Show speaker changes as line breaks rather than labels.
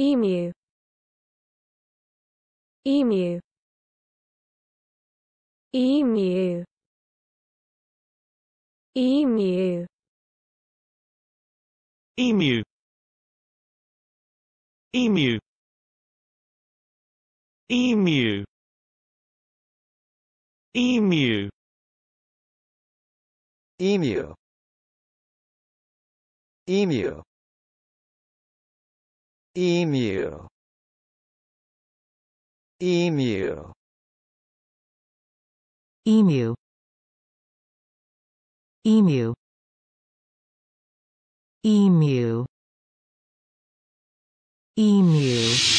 emu emu emu emu emu emu emu emu emu emu emu emu emu emu emu emu